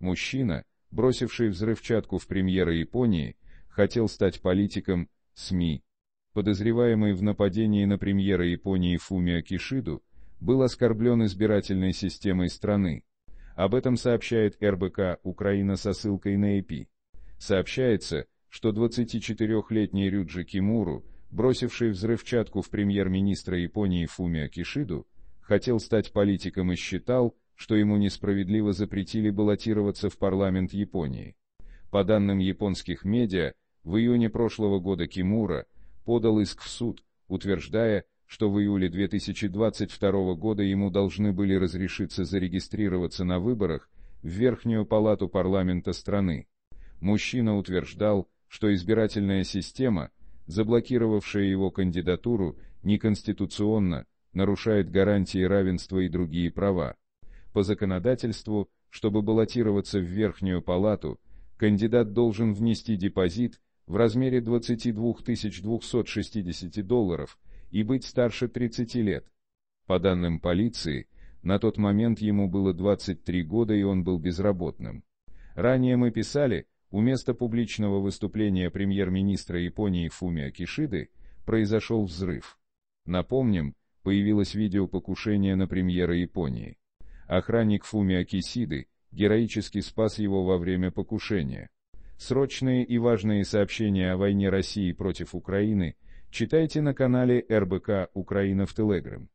Мужчина, бросивший взрывчатку в премьера Японии, хотел стать политиком СМИ. Подозреваемый в нападении на премьера Японии Фумио Кишиду был оскорблен избирательной системой страны. Об этом сообщает РБК «Украина» со ссылкой на ЭП. Сообщается, что 24-летний Рюджи Кимуру, бросивший взрывчатку в премьер-министра Японии Фумио Кишиду, хотел стать политиком и считал, что ему несправедливо запретили баллотироваться в парламент Японии. По данным японских медиа, в июне прошлого года Кимура подал иск в суд, утверждая, что в июле 2022 года ему должны были разрешиться зарегистрироваться на выборах в Верхнюю палату парламента страны. Мужчина утверждал, что избирательная система, заблокировавшая его кандидатуру, неконституционно нарушает гарантии равенства и другие права по законодательству, чтобы баллотироваться в Верхнюю Палату, кандидат должен внести депозит в размере 22 260 долларов и быть старше 30 лет. По данным полиции, на тот момент ему было 23 года и он был безработным. Ранее мы писали, у места публичного выступления премьер-министра Японии Фумио Кишиды произошел взрыв. Напомним, появилось видео покушения на премьера Японии. Охранник Фуми Акисиды героически спас его во время покушения. Срочные и важные сообщения о войне России против Украины читайте на канале РБК «Украина в Телеграм».